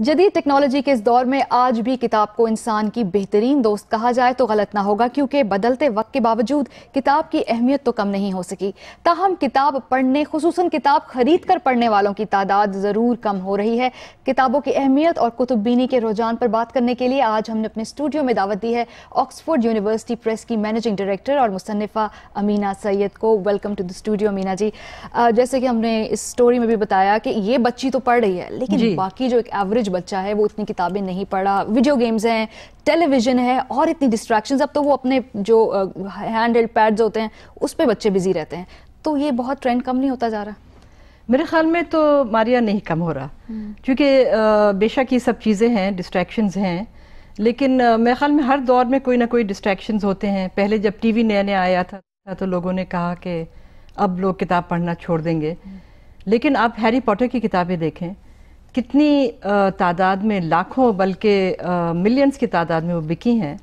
जदीद टेक्नोलॉजी के इस दौर में आज भी किताब को इंसान की बेहतरीन दोस्त कहा जाए तो गलत ना होगा क्योंकि बदलते वक्त के बावजूद किताब की अहमियत तो कम नहीं हो सकी ताहम किताब पढ़ने खसूस किताब खरीद कर पढ़ने वालों की तादाद ज़रूर कम हो रही है किताबों की अहमियत और कुतुब बीनी के रुझान पर बात करने के लिए आज हमने अपने स्टूडियो में दावत दी है ऑक्सफोर्ड यूनिवर्सिटी प्रेस की मैनेजिंग डायरेक्टर और मुसनफ़ा अमीना सैयद को welcome to the studio Amina ji जैसे कि हमने इस स्टोरी में भी बताया कि ये बच्ची तो पढ़ रही है लेकिन बाकी जो एक एवरेज एवरेज बच्चा है वो इतनी किताबें नहीं पढ़ा वीडियो गेम्स हैं टेलीविजन है और इतनी डिस्ट्रैक्शंस अब तो वो अपने जो हैंड हेल्ड पैड्स होते हैं उस पर बच्चे बिजी रहते हैं तो ये बहुत ट्रेंड कम नहीं होता जा रहा मेरे ख्याल में तो मारिया नहीं कम हो रहा हम्म। क्योंकि बेशक ये सब चीज़ें हैं डिस्ट्रैक्शंस हैं लेकिन मेरे ख्याल में हर दौर में कोई ना कोई डिस्ट्रैक्शंस होते हैं पहले जब टीवी नया नया आया था तो लोगों ने कहा कि अब लोग किताब पढ़ना छोड़ देंगे हम्म। लेकिन आप हैरी पॉटर की किताबें देखें कितनी तादाद में लाखों बल्कि मिलियंस की तादाद में वो बिकी हैं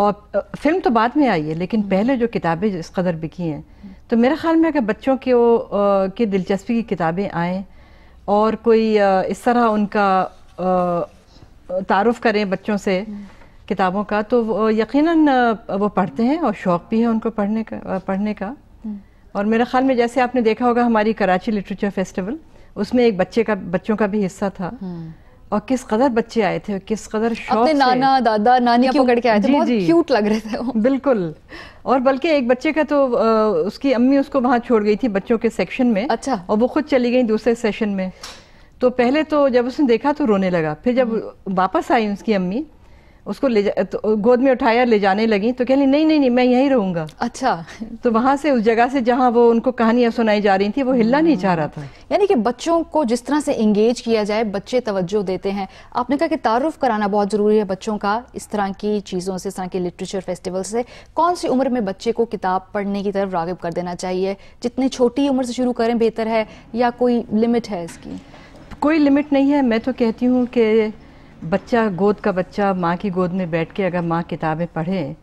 और फिल्म तो बाद में आई है लेकिन हम्म। पहले जो किताबें इस कदर बिकी हैं तो मेरे ख्याल में अगर बच्चों के वो की दिलचस्पी की किताबें आएँ और कोई इस तरह उनका तारफ़ करें बच्चों से हम्म। किताबों का तो यकीनन वो पढ़ते हैं और शौक़ भी है उनको पढ़ने का पढ़ने का हम्म। और मेरे ख्याल में जैसे आपने देखा होगा हमारी कराची लिटरेचर फेस्टिवल उसमें एक बच्चे का बच्चों का भी हिस्सा था हम्म। और किस कदर बच्चे आए थे किस कदर अपने नाना दादा नानी के पकड़ के आए थे बहुत क्यूट लग रहे थे बिल्कुल और बल्कि एक बच्चे का तो आ, उसकी अम्मी उसको वहाँ छोड़ गई थी बच्चों के सेक्शन में अच्छा और वो खुद चली गई दूसरे सेशन में तो पहले तो जब उसने देखा तो रोने लगा फिर जब हम्म। वापस आई उसकी अम्मी उसको ले तो गोद में उठाया ले जाने लगी तो कह नहीं नहीं नहीं मैं यहीं रहूंगा अच्छा तो वहां से उस जगह से जहां वो उनको कहानियां सुनाई जा रही थी वो हिलना नहीं चाह रहा था यानी कि बच्चों को जिस तरह से इंगेज किया जाए बच्चे तवज्जो देते हैं आपने कहा कि तारुफ कराना बहुत ज़रूरी है बच्चों का इस तरह की चीज़ों से इस तरह के लिटरेचर फेस्टिवल से कौन सी उम्र में बच्चे को किताब पढ़ने की तरफ रागब कर देना चाहिए जितनी छोटी उम्र से शुरू करें बेहतर है या कोई लिमिट है इसकी कोई लिमिट नहीं है मैं तो कहती हूँ कि बच्चा गोद का बच्चा माँ की गोद में बैठ के अगर माँ किताबें पढ़े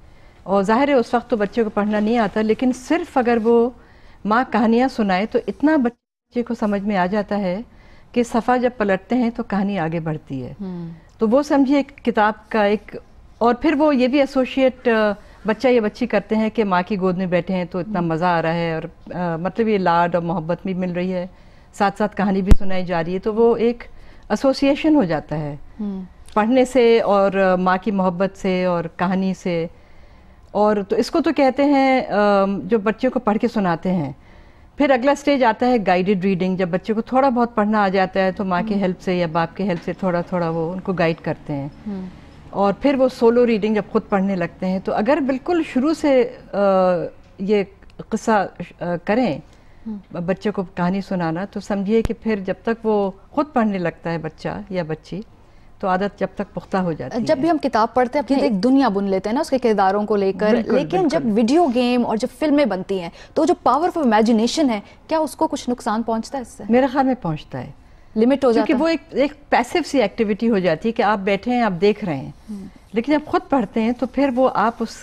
और ज़ाहिर है उस वक्त तो बच्चे को पढ़ना नहीं आता लेकिन सिर्फ अगर वो माँ कहानियाँ सुनाए तो इतना बच्चे को समझ में आ जाता है कि सफ़ा जब पलटते हैं तो कहानी आगे बढ़ती है हम्म। तो वो समझिए किताब का एक और फिर वो ये भी एसोशिएट बच्चा या बच्ची करते हैं कि माँ की गोद में बैठे हैं तो इतना हम्म। मज़ा आ रहा है और आ, मतलब ये लाड और मोहब्बत भी मिल रही है साथ साथ कहानी भी सुनाई जा रही है तो वो एक एसोसिएशन हो जाता है हम्म। पढ़ने से और माँ की मोहब्बत से और कहानी से और तो इसको तो कहते हैं जो बच्चों को पढ़ के सुनाते हैं फिर अगला स्टेज आता है गाइडेड रीडिंग जब बच्चे को थोड़ा बहुत पढ़ना आ जाता है तो माँ के हेल्प हम्म। से या बाप के हेल्प से थोड़ा थोड़ा वो उनको गाइड करते हैं हम्म। और फिर वो सोलो रीडिंग जब खुद पढ़ने लगते हैं तो अगर बिल्कुल शुरू से ये किस्सा करें हम्म। बच्चे को कहानी सुनाना तो समझिए कि फिर जब तक वो खुद पढ़ने लगता है बच्चा या बच्ची तो आदत जब तक पुख्ता हो जाती जब है जब भी हम किताब पढ़ते हैं एक दुनिया बुन लेते हैं ना उसके किरदारों को लेकर लेकिन जब वीडियो गेम और जब फिल्में बनती हैं तो जो पावर ऑफ इमेजिनेशन है क्या उसको कुछ नुकसान पहुंचता है इससे मेरे ख्याल में पहुंचता है लिमिट हो जाती है वो एक एक पैसिव सी एक्टिविटी हो जाती है कि आप बैठे हैं आप देख रहे हैं हम्म। लेकिन जब खुद पढ़ते हैं तो फिर वो आप उस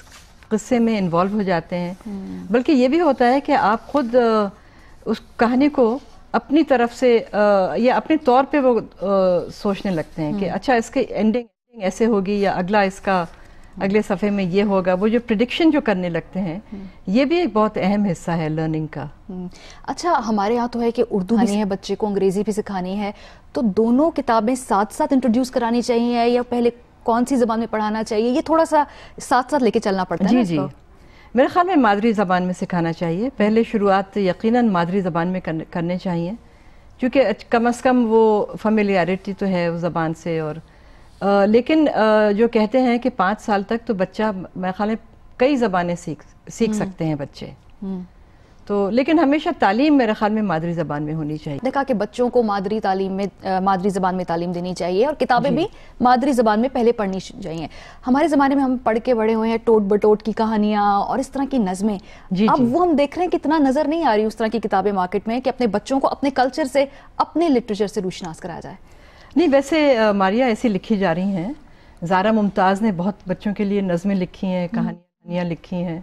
किस्से में इन्वॉल्व हो जाते हैं हम्म। बल्कि ये भी होता है कि आप खुद उस कहानी को अपनी तरफ से या अपने तौर पे वो सोचने लगते हैं कि हम्म। अच्छा इसके एंडिंग ऐसे होगी या अगला इसका अगले सफ़े में ये होगा वो जो प्रडिक्शन जो करने लगते हैं हम्म। ये भी एक बहुत अहम हिस्सा है लर्निंग का हम्म। अच्छा हमारे यहाँ तो है कि उर्दू भी हाँ है बच्चे को अंग्रेज़ी भी सिखानी है तो दोनों किताबें साथ साथ इंट्रोड्यूस करानी चाहिए या पहले कौन सी जबान में पढ़ाना चाहिए ये थोड़ा सा साथ साथ लेके चलना पड़ता है जी जी मेरे ख्याल में मादरी ज़बान में सिखाना चाहिए पहले शुरुआत यकीनन मादरी ज़बान में करने चाहिए क्योंकि कम अज़ कम वो फमिलियरिटी तो है उस ज़बान से और आ, लेकिन आ, जो कहते हैं कि पाँच साल तक तो बच्चा मेरे ख्याल में कई ज़बानें सीख सीख हम्म। सकते हैं बच्चे हम्म। तो लेकिन हमेशा तालीम मेरे ख्याल में मादरी ज़बान में होनी चाहिए देखा कि बच्चों को मादरी तालीम में मादरी ज़बान में तालीम देनी चाहिए और किताबें भी मादरी ज़बान में पहले पढ़नी चाहिए हमारे ज़माने में हम पढ़ के बड़े हुए हैं टोट बटोट की कहानियाँ और इस तरह की नज़में जी अब जी। वो हम देख रहे हैं कि इतना नज़र नहीं आ रही उस तरह की किताबें मार्केट में कि अपने बच्चों को अपने कल्चर से अपने लिटरेचर से रूशनास कराया जाए नहीं वैसे मारिया ऐसी लिखी जा रही हैं जारा मुमताज़ ने बहुत बच्चों के लिए नज़में लिखी हैं कहानियाँ लिखी हैं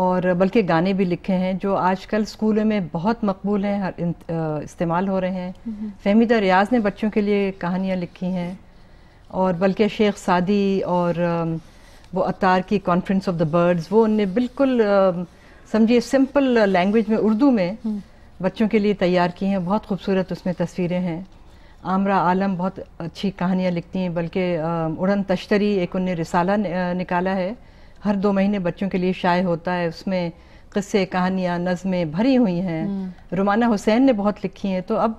और बल्कि गाने भी लिखे हैं जो आजकल स्कूलों में बहुत मकबूल हैं हर इस्तेमाल हो रहे हैं फहमीदा रियाज ने बच्चों के लिए कहानियाँ लिखी हैं और बल्कि शेख सादी और वो अतार की कॉन्फ्रेंस ऑफ द बर्ड्स वो उनने बिल्कुल समझिए सिंपल लैंग्वेज में उर्दू में हम्म। बच्चों के लिए तैयार की हैं बहुत खूबसूरत उसमें तस्वीरें हैं आमरा आलम बहुत अच्छी कहानियाँ लिखती हैं बल्कि उड़न तश्तरी एक उनने रिसाला निकाला है हर दो महीने बच्चों के लिए शाये होता है उसमें किस्से कहानियाँ नज़में भरी हुई हैं हम्म। रुमाना हुसैन ने बहुत लिखी हैं तो अब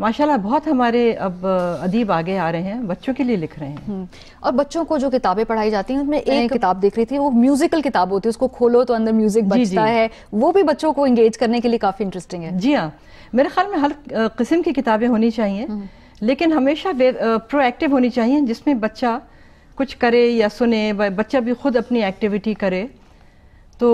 माशाल्लाह बहुत हमारे अब अदीब आगे आ रहे हैं बच्चों के लिए लिख रहे हैं हम्म। और बच्चों को जो किताबें पढ़ाई जाती हैं उसमें एक किताब देख रही थी वो म्यूजिकल किताब होती है उसको खोलो तो अंदर म्यूजिक बजता है वो भी बच्चों को इंगेज करने के लिए काफ़ी इंटरेस्टिंग है जी हाँ मेरे ख्याल में हर किस्म की किताबें होनी चाहिए हम्म। लेकिन हमेशा प्रोएक्टिव होनी चाहिए जिसमें बच्चा कुछ करे या सुने बच्चा भी खुद अपनी एक्टिविटी करे तो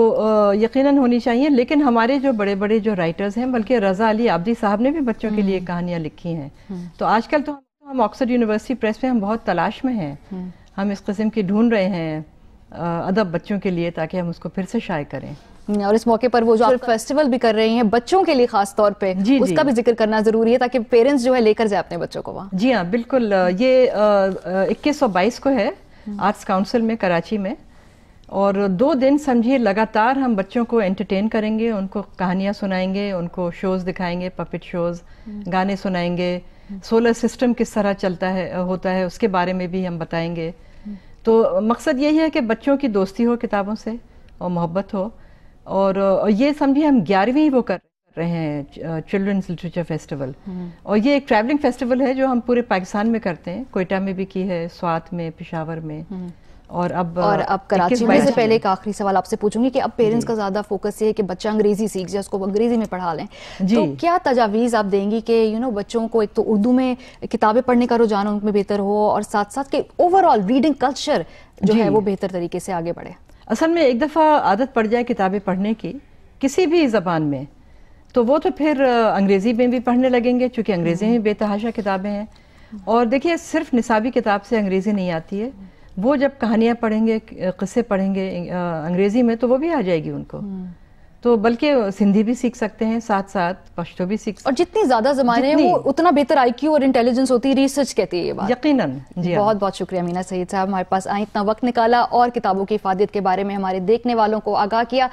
यकीनन होनी चाहिए लेकिन हमारे जो बड़े बड़े जो राइटर्स हैं बल्कि रज़ा अली आबदी साहब ने भी बच्चों के लिए हम्म। कहानियाँ लिखी हैं हम्म। तो आजकल तो हम ऑक्सफर्ड यूनिवर्सिटी प्रेस में हम बहुत तलाश में हैं हम्म। हम इस कस्म की ढूंढ रहे हैं अदब बच्चों के लिए ताकि हम उसको फिर से शाये करें हम्म, और इस मौके पर वो जो आप फेस्टिवल भी कर रही हैं बच्चों के लिए खास तौर पे जी उसका जी। भी जिक्र करना जरूरी है ताकि पेरेंट्स जो है लेकर जाए अपने बच्चों को वहाँ जी हाँ बिल्कुल ये इक्कीस सौ बाईस को है आर्ट्स हम्म। काउंसिल में कराची में और दो दिन समझिए लगातार हम बच्चों को एंटरटेन करेंगे उनको कहानियाँ सुनाएंगे उनको शोज दिखाएंगे पपिट शोज हम्म। गाने सुनाएंगे सोलर सिस्टम किस तरह चलता है होता है उसके बारे में भी हम बताएंगे तो मकसद यही है कि बच्चों की दोस्ती हो किताबों से और मोहब्बत हो और, ये समझिए हम ग्यारहवीं ही वो कर रहे हैं चिल्ड्रंस लिटरेचर फेस्टिवल और ये एक ट्रैवलिंग फेस्टिवल है जो हम पूरे पाकिस्तान में करते हैं कोयटा में भी की है स्वात में पिशावर में हम्म। और अब और अब कराची में से पहले एक आखिरी सवाल आपसे पूछूंगी कि अब पेरेंट्स का ज़्यादा फोकस ये है कि बच्चा अंग्रेज़ी सीख जाए उसको अंग्रेज़ी में पढ़ा लें तो क्या तजावीज़ आप देंगी कि यू नो बच्चों को एक तो उर्दू में किताबें पढ़ने का रुझान उनमें बेहतर हो और साथ साथ के ओवरऑल रीडिंग कल्चर जो है वो बेहतर तरीके से आगे बढ़े असल में एक दफ़ा आदत पड़ जाए किताबें पढ़ने की किसी भी ज़बान में तो वो तो फिर अंग्रेज़ी में भी पढ़ने लगेंगे चूँकि अंग्रेज़ी में हम्म। बेतहाशा किताबें हैं और देखिए सिर्फ निसाबी किताब से अंग्रेज़ी नहीं आती है वो जब कहानियाँ पढ़ेंगे किस्से पढ़ेंगे अंग्रेज़ी में तो वो भी आ जाएगी उनको हम्म। तो बल्कि सिंधी भी सीख सकते हैं साथ साथ पश्तो भी सीख सकते और जितनी ज्यादा जमाने हैं वो उतना बेहतर आईक्यू और इंटेलिजेंस होती है रिसर्च कहती है ये बात यकीनन जी हाँ। बहुत बहुत शुक्रिया मीना सईद साहब हमारे पास आए इतना वक्त निकाला और किताबों की इफादत के बारे में हमारे देखने वालों को आगाह किया